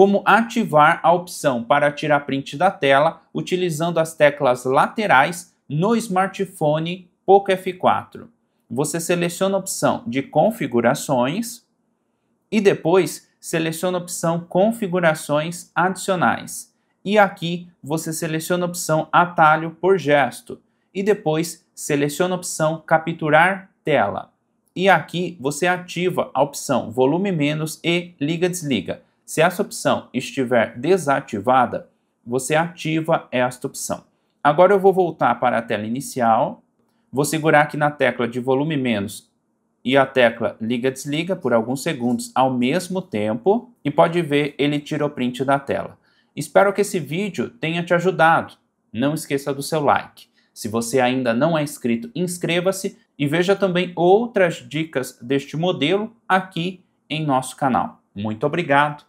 como ativar a opção para tirar print da tela utilizando as teclas laterais no smartphone Poco F4. Você seleciona a opção de configurações e depois seleciona a opção configurações adicionais. E aqui você seleciona a opção atalho por gesto e depois seleciona a opção capturar tela. E aqui você ativa a opção volume menos e liga desliga se essa opção estiver desativada, você ativa esta opção. Agora eu vou voltar para a tela inicial, vou segurar aqui na tecla de volume menos e a tecla liga-desliga por alguns segundos ao mesmo tempo e pode ver ele tira o print da tela. Espero que esse vídeo tenha te ajudado. Não esqueça do seu like. Se você ainda não é inscrito, inscreva-se e veja também outras dicas deste modelo aqui em nosso canal. Muito obrigado!